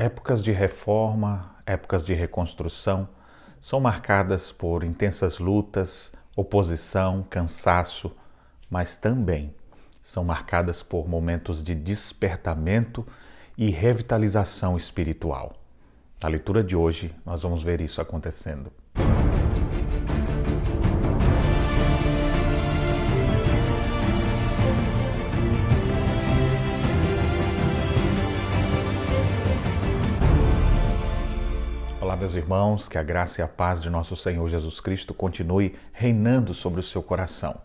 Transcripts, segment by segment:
Épocas de reforma, épocas de reconstrução são marcadas por intensas lutas, oposição, cansaço, mas também são marcadas por momentos de despertamento e revitalização espiritual. Na leitura de hoje, nós vamos ver isso acontecendo. Olá, meus irmãos, que a graça e a paz de nosso Senhor Jesus Cristo continue reinando sobre o seu coração.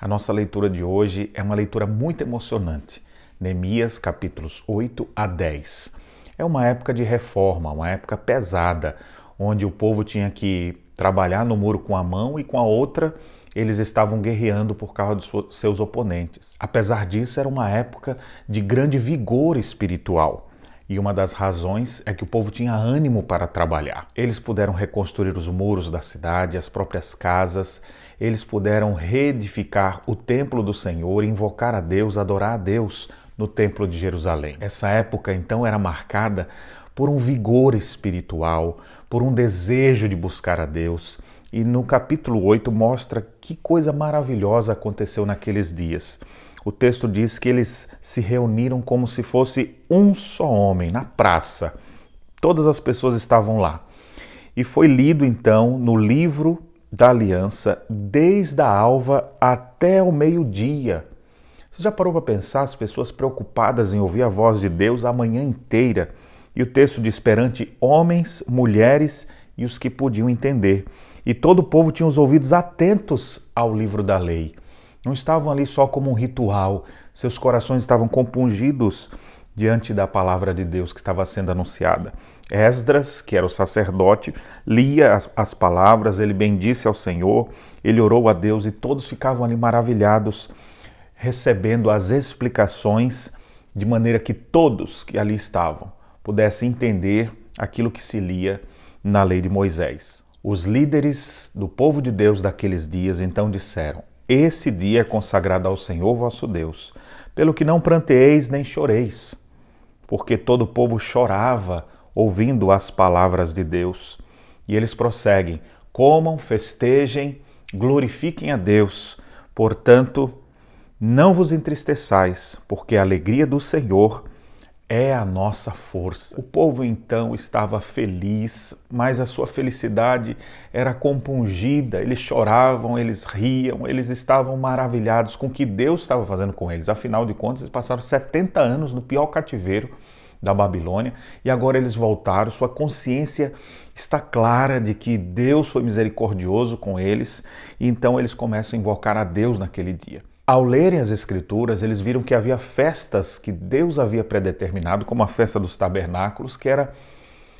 A nossa leitura de hoje é uma leitura muito emocionante. Neemias, capítulos 8 a 10. É uma época de reforma, uma época pesada, onde o povo tinha que trabalhar no muro com a mão e com a outra eles estavam guerreando por causa dos seus oponentes. Apesar disso, era uma época de grande vigor espiritual. E uma das razões é que o povo tinha ânimo para trabalhar. Eles puderam reconstruir os muros da cidade, as próprias casas, eles puderam reedificar o templo do Senhor, invocar a Deus, adorar a Deus no templo de Jerusalém. Essa época então era marcada por um vigor espiritual, por um desejo de buscar a Deus. E no capítulo 8 mostra que coisa maravilhosa aconteceu naqueles dias o texto diz que eles se reuniram como se fosse um só homem, na praça. Todas as pessoas estavam lá. E foi lido então no livro da aliança, desde a alva até o meio-dia. Você já parou para pensar as pessoas preocupadas em ouvir a voz de Deus a manhã inteira? E o texto diz: perante homens, mulheres e os que podiam entender. E todo o povo tinha os ouvidos atentos ao livro da lei. Não estavam ali só como um ritual, seus corações estavam compungidos diante da palavra de Deus que estava sendo anunciada. Esdras, que era o sacerdote, lia as, palavras, ele bendisse ao Senhor, ele orou a Deus e todos ficavam ali maravilhados, recebendo as explicações de maneira que todos que ali estavam pudessem entender aquilo que se lia na lei de Moisés. Os líderes do povo de Deus daqueles dias então disseram: esse dia é consagrado ao Senhor vosso Deus, pelo que não pranteeis nem choreis, porque todo o povo chorava ouvindo as palavras de Deus. E eles prosseguem: comam, festejem, glorifiquem a Deus. Portanto, não vos entristeçais, porque a alegria do Senhor é a nossa força. O povo então estava feliz, mas a sua felicidade era compungida. Eles choravam, eles riam, eles estavam maravilhados com o que Deus estava fazendo com eles. Afinal de contas, eles passaram 70 anos no pior cativeiro da Babilônia e agora eles voltaram. Sua consciência está clara de que Deus foi misericordioso com eles, e então eles começam a invocar a Deus naquele dia. Ao lerem as Escrituras, eles viram que havia festas que Deus havia predeterminado, como a festa dos tabernáculos, que era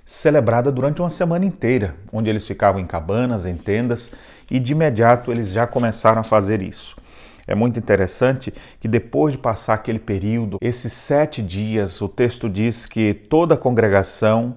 celebrada durante uma semana inteira, onde eles ficavam em cabanas, em tendas, e de imediato eles já começaram a fazer isso. É muito interessante que depois de passar aquele período, esses sete dias, o texto diz que toda a congregação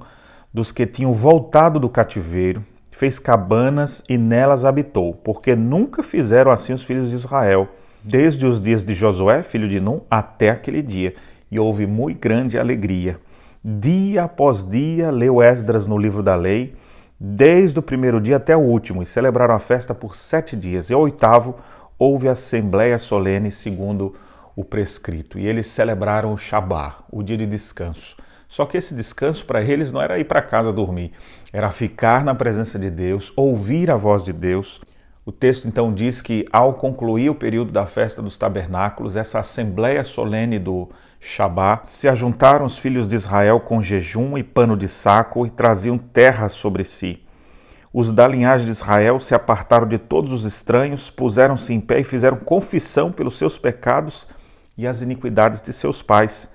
dos que tinham voltado do cativeiro fez cabanas e nelas habitou, porque nunca fizeram assim os filhos de Israel desde os dias de Josué, filho de Num, até aquele dia, e houve muito grande alegria. Dia após dia leu Esdras no livro da lei, desde o primeiro dia até o último, e celebraram a festa por sete dias. E ao oitavo houve assembleia solene segundo o prescrito, e eles celebraram o Shabá, o dia de descanso. Só que esse descanso para eles não era ir para casa dormir, era ficar na presença de Deus, ouvir a voz de Deus, o texto então diz que, ao concluir o período da festa dos tabernáculos, essa assembleia solene do Shabá, se ajuntaram os filhos de Israel com jejum e pano de saco e traziam terra sobre si. Os da linhagem de Israel se apartaram de todos os estranhos, puseram-se em pé e fizeram confissão pelos seus pecados e as iniquidades de seus pais.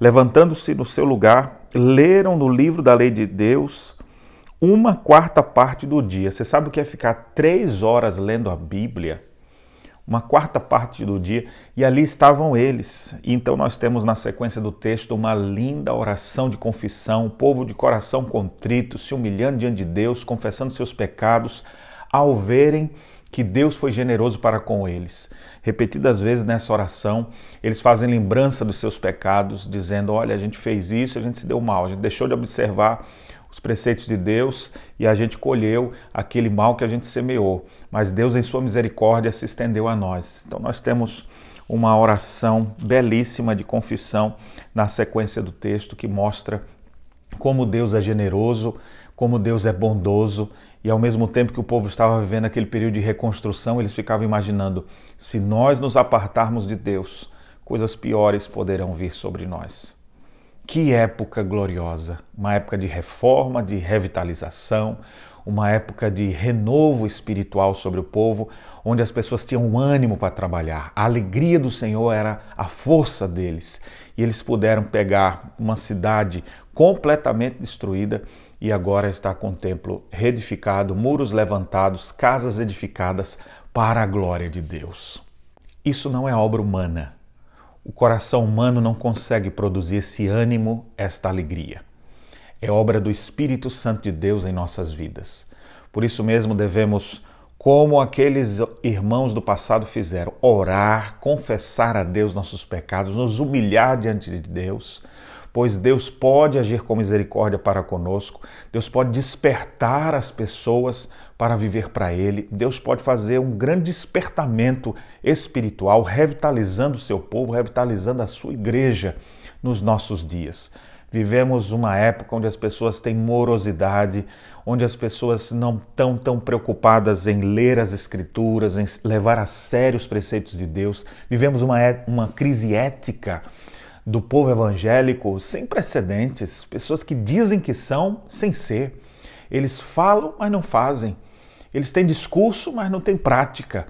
Levantando-se no seu lugar, leram no livro da lei de Deus uma quarta parte do dia. Você sabe o que é ficar três horas lendo a Bíblia? Uma quarta parte do dia, e ali estavam eles. Então, nós temos na sequência do texto uma linda oração de confissão, o povo de coração contrito, se humilhando diante de Deus, confessando seus pecados, ao verem que Deus foi generoso para com eles. Repetidas vezes nessa oração, eles fazem lembrança dos seus pecados, dizendo: Olha, a gente fez isso, a gente se deu mal, a gente deixou de observar os preceitos de Deus e a gente colheu aquele mal que a gente semeou. Mas Deus, em sua misericórdia, se estendeu a nós. Então, nós temos uma oração belíssima de confissão na sequência do texto que mostra como Deus é generoso, como Deus é bondoso e ao mesmo tempo que o povo estava vivendo aquele período de reconstrução, eles ficavam imaginando: se nós nos apartarmos de Deus, coisas piores poderão vir sobre nós. Que época gloriosa! Uma época de reforma, de revitalização, uma época de renovo espiritual sobre o povo, onde as pessoas tinham ânimo para trabalhar. A alegria do Senhor era a força deles. E eles puderam pegar uma cidade completamente destruída e agora está com o templo reedificado, muros levantados, casas edificadas para a glória de Deus. Isso não é obra humana o coração humano não consegue produzir esse ânimo, esta alegria. É obra do Espírito Santo de Deus em nossas vidas. Por isso mesmo devemos, como aqueles irmãos do passado fizeram, orar, confessar a Deus nossos pecados, nos humilhar diante de Deus pois Deus pode agir com misericórdia para conosco, Deus pode despertar as pessoas para viver para Ele, Deus pode fazer um grande despertamento espiritual, revitalizando o seu povo, revitalizando a sua igreja nos nossos dias. Vivemos uma época onde as pessoas têm morosidade, onde as pessoas não estão tão preocupadas em ler as Escrituras, em levar a sério os preceitos de Deus. Vivemos uma, é, uma crise ética do povo evangélico sem precedentes, pessoas que dizem que são sem ser. Eles falam, mas não fazem. Eles têm discurso, mas não têm prática.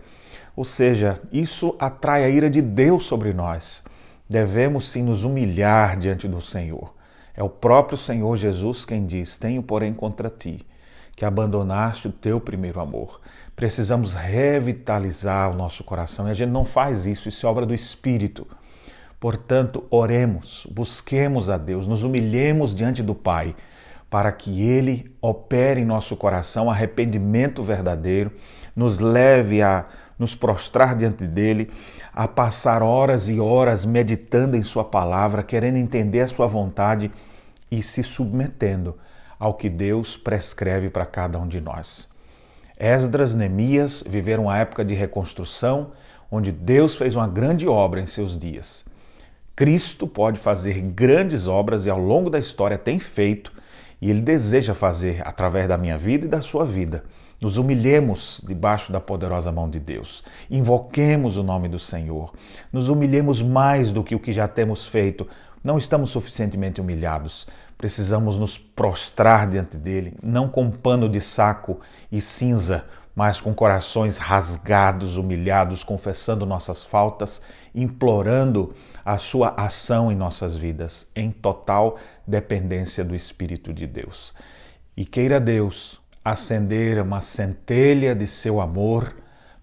Ou seja, isso atrai a ira de Deus sobre nós. Devemos sim nos humilhar diante do Senhor. É o próprio Senhor Jesus quem diz: Tenho, porém, contra ti que abandonaste o teu primeiro amor. Precisamos revitalizar o nosso coração e a gente não faz isso, isso é obra do Espírito. Portanto, oremos, busquemos a Deus, nos humilhemos diante do Pai, para que Ele opere em nosso coração arrependimento verdadeiro, nos leve a nos prostrar diante dele, a passar horas e horas meditando em Sua palavra, querendo entender a Sua vontade e se submetendo ao que Deus prescreve para cada um de nós. Esdras, Neemias viveram uma época de reconstrução, onde Deus fez uma grande obra em seus dias. Cristo pode fazer grandes obras e ao longo da história tem feito, e ele deseja fazer através da minha vida e da sua vida. Nos humilhemos debaixo da poderosa mão de Deus. Invoquemos o nome do Senhor. Nos humilhemos mais do que o que já temos feito. Não estamos suficientemente humilhados. Precisamos nos prostrar diante dele, não com pano de saco e cinza, mas com corações rasgados, humilhados, confessando nossas faltas, implorando a sua ação em nossas vidas, em total dependência do Espírito de Deus. E queira Deus acender uma centelha de seu amor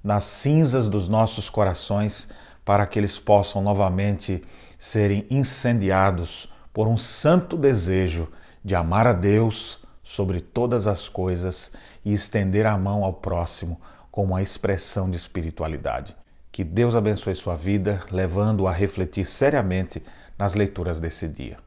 nas cinzas dos nossos corações, para que eles possam novamente serem incendiados por um santo desejo de amar a Deus sobre todas as coisas e estender a mão ao próximo como uma expressão de espiritualidade. Que Deus abençoe sua vida, levando-o a refletir seriamente nas leituras desse dia.